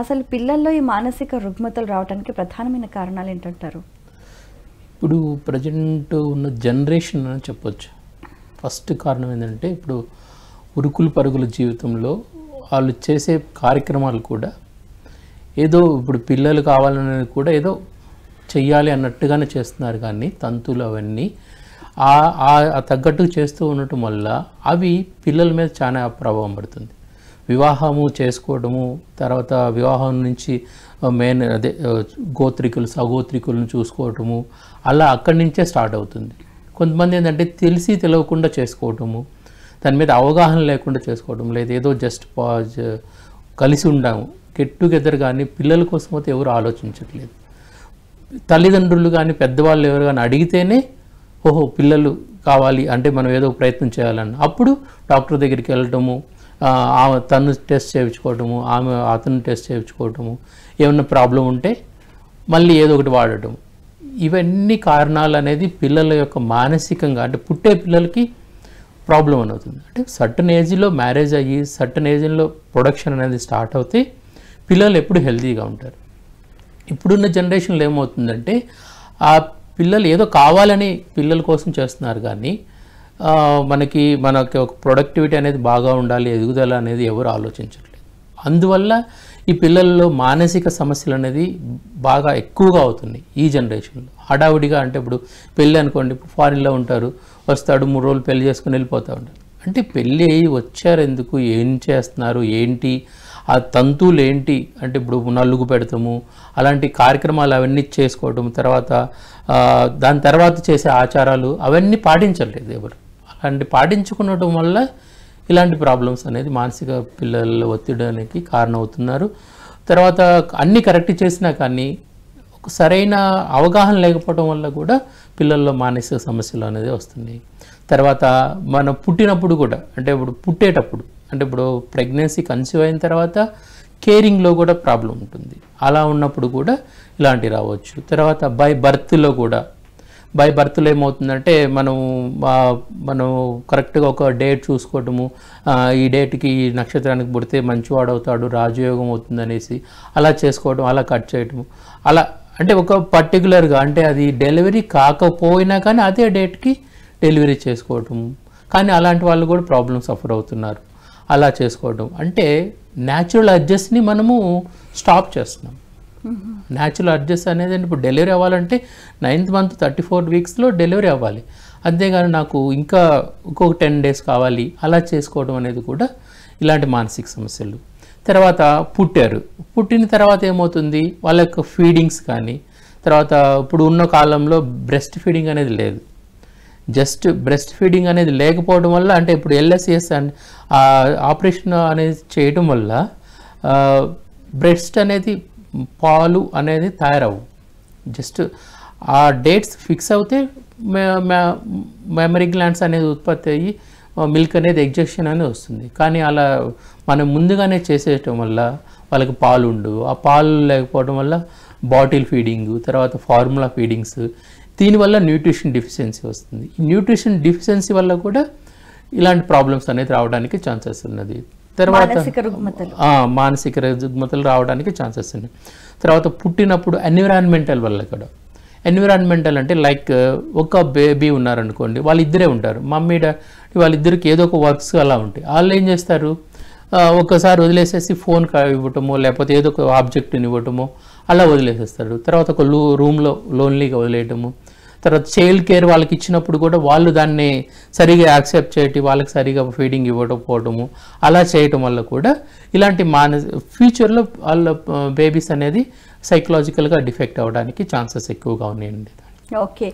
అసలు పిల్లల్లో ఈ మానసిక రుగ్మతలు రావడానికి ప్రధానమైన కారణాలు ఏంటంటారు ఇప్పుడు ప్రజెంట్ ఉన్న జనరేషన్ అని చెప్పొచ్చు ఫస్ట్ కారణం ఏంటంటే ఇప్పుడు ఉరుకులు పరుగుల జీవితంలో వాళ్ళు చేసే కార్యక్రమాలు కూడా ఏదో ఇప్పుడు పిల్లలు కావాలనేది కూడా ఏదో చెయ్యాలి అన్నట్టుగానే చేస్తున్నారు కానీ తంతులు అవన్నీ ఆ తగ్గట్టు చేస్తూ ఉండటం వల్ల అవి పిల్లల మీద చాలా ప్రభావం పడుతుంది వివాహము చేసుకోవడము తర్వాత వివాహం నుంచి మెయిన్ అదే గోత్రికులు సగోత్రికులను చూసుకోవటము అలా అక్కడి నుంచే స్టార్ట్ అవుతుంది కొంతమంది ఏంటంటే తెలిసి తెలియకుండా చేసుకోవటము దాని మీద అవగాహన లేకుండా చేసుకోవటం లేదు ఏదో జస్ట్ పాజ్ కలిసి ఉండాము గెట్ టుగెదర్ కానీ పిల్లల కోసం అయితే ఎవరు ఆలోచించట్లేదు తల్లిదండ్రులు కానీ పెద్దవాళ్ళు ఎవరు కానీ అడిగితేనే ఓహో పిల్లలు కావాలి అంటే మనం ఏదో ప్రయత్నం చేయాలన్న అప్పుడు డాక్టర్ దగ్గరికి వెళ్ళటము ఆమె తను టెస్ట్ చేయించుకోవటము ఆమె అతను టెస్ట్ చేయించుకోవటము ఏమన్నా ప్రాబ్లం ఉంటే మళ్ళీ ఏదో ఒకటి వాడటం ఇవన్నీ కారణాలు అనేది పిల్లల యొక్క మానసికంగా అంటే పుట్టే పిల్లలకి ప్రాబ్లం అని అవుతుంది అంటే సర్టన్ ఏజ్లో మ్యారేజ్ అయ్యి సర్టన్ ఏజ్లో ప్రొడక్షన్ అనేది స్టార్ట్ అవుతే పిల్లలు ఎప్పుడు హెల్తీగా ఉంటారు ఇప్పుడున్న జనరేషన్లో ఏమవుతుందంటే ఆ పిల్లలు ఏదో కావాలని పిల్లల కోసం చేస్తున్నారు కానీ మనకి మనకి ఒక ప్రొడక్టివిటీ అనేది బాగా ఉండాలి ఎదుగుదల అనేది ఎవరు ఆలోచించట్లేదు అందువల్ల ఈ పిల్లల్లో మానసిక సమస్యలు అనేది బాగా ఎక్కువగా అవుతున్నాయి ఈ జనరేషన్లో హడావుడిగా అంటే ఇప్పుడు పెళ్ళి అనుకోండి ఫారిన్లో ఉంటారు వస్తాడు మూడు రోజులు పెళ్లి చేసుకుని వెళ్ళిపోతూ ఉంటారు అంటే పెళ్ళి అయ్యి వచ్చారు ఎందుకు ఏం చేస్తున్నారు ఏంటి ఆ తంతువులు ఏంటి అంటే ఇప్పుడు నలుగు పెడతాము అలాంటి కార్యక్రమాలు అవన్నీ చేసుకోవడం తర్వాత దాని తర్వాత చేసే ఆచారాలు అవన్నీ పాటించలేదు ఎవరు అలాంటి పాటించుకున్నటం వల్ల ఇలాంటి ప్రాబ్లమ్స్ అనేది మానసిక పిల్లల ఒత్తిడానికి కారణమవుతున్నారు తర్వాత అన్నీ కరెక్ట్ చేసినా కానీ ఒక సరైన అవగాహన లేకపోవడం వల్ల కూడా పిల్లల్లో మానసిక సమస్యలు అనేది వస్తున్నాయి తర్వాత మనం పుట్టినప్పుడు కూడా అంటే ఇప్పుడు పుట్టేటప్పుడు అంటే ఇప్పుడు ప్రెగ్నెన్సీ కన్సీవ్ అయిన తర్వాత కేరింగ్లో కూడా ప్రాబ్లం ఉంటుంది అలా ఉన్నప్పుడు కూడా ఇలాంటివి రావచ్చు తర్వాత బై బర్త్లో కూడా బై బర్త్లో ఏమవుతుందంటే మనం మనం కరెక్ట్గా ఒక డేట్ చూసుకోవటము ఈ డేట్కి ఈ నక్షత్రానికి పుడితే మంచివాడు అవుతాడు రాజయోగం అవుతుంది అనేసి అలా చేసుకోవడం అలా కట్ చేయటము అలా అంటే ఒక పర్టికులర్గా అంటే అది డెలివరీ కాకపోయినా కానీ అదే డేట్కి డెలివరీ చేసుకోవటం కానీ అలాంటి వాళ్ళు కూడా ప్రాబ్లమ్ సఫర్ అవుతున్నారు అలా చేసుకోవటం అంటే న్యాచురల్ అడ్జస్ట్ని మనము స్టాప్ చేస్తున్నాం న్యాచురల్ అడ్జస్ట్ అనేది ఇప్పుడు డెలివరీ అవ్వాలంటే నైన్త్ మంత్ థర్టీ ఫోర్ వీక్స్లో డెలివరీ అవ్వాలి అంతేగాని నాకు ఇంకా ఇంకొక టెన్ డేస్ కావాలి అలా చేసుకోవడం అనేది కూడా ఇలాంటి మానసిక సమస్యలు తర్వాత పుట్టారు పుట్టిన తర్వాత ఏమవుతుంది వాళ్ళ యొక్క ఫీడింగ్స్ కానీ తర్వాత ఇప్పుడు ఉన్న కాలంలో బ్రెస్ట్ ఫీడింగ్ అనేది లేదు జస్ట్ బ్రెస్ట్ ఫీడింగ్ అనేది లేకపోవడం వల్ల అంటే ఇప్పుడు ఎల్ఎస్ఎస్ అండ్ ఆపరేషన్ అనేది చేయడం వల్ల బ్రెస్ట్ అనేది పాలు అనేది తయారవు జస్ట్ ఆ డేట్స్ ఫిక్స్ అవుతే మెమరీ గ్లాండ్స్ అనేది ఉత్పత్తి అయ్యి మిల్క్ అనేది ఎగ్జెక్షన్ అనేది వస్తుంది కానీ అలా మనం ముందుగానే చేసేయటం వల్ల వాళ్ళకి పాలు ఉండవు ఆ పాలు లేకపోవడం వల్ల బాటిల్ ఫీడింగ్ తర్వాత ఫార్ములా ఫీడింగ్స్ దీనివల్ల న్యూట్రిషన్ డిఫిషియన్సీ వస్తుంది న్యూట్రిషన్ డిఫిషియన్సీ వల్ల కూడా ఇలాంటి ప్రాబ్లమ్స్ అనేది రావడానికి ఛాన్సెస్ ఉన్నది తర్వాత మానసిక రుగ్మతలు రావడానికి ఛాన్సెస్ ఉన్నాయి తర్వాత పుట్టినప్పుడు ఎన్విరాన్మెంటల్ వల్ల కూడా ఎన్విరాన్మెంటల్ అంటే లైక్ ఒక బేబీ ఉన్నారనుకోండి వాళ్ళిద్దరే ఉంటారు మమ్మీ వాళ్ళిద్దరికి ఏదో ఒక వర్క్స్ అలా ఉంటాయి వాళ్ళు ఏం చేస్తారు ఒక్కసారి వదిలేసేసి ఫోన్ ఇవ్వటమో లేకపోతే ఏదో ఒక ఆబ్జెక్ట్ని ఇవ్వటమో అలా వదిలేసేస్తాడు తర్వాత ఒక లూ రూమ్లో లోన్లీగా వదిలేయటము తర్వాత చైల్డ్ కేర్ వాళ్ళకి ఇచ్చినప్పుడు కూడా వాళ్ళు దాన్ని సరిగా యాక్సెప్ట్ చేయటం వాళ్ళకి సరిగా ఫీడింగ్ ఇవ్వకపోవడము అలా చేయటం వల్ల కూడా ఇలాంటి మాన ఫ్యూచర్లో వాళ్ళ బేబీస్ అనేది సైకలాజికల్గా డిఫెక్ట్ అవ్వడానికి ఛాన్సెస్ ఎక్కువగా ఉన్నాయండి ఓకే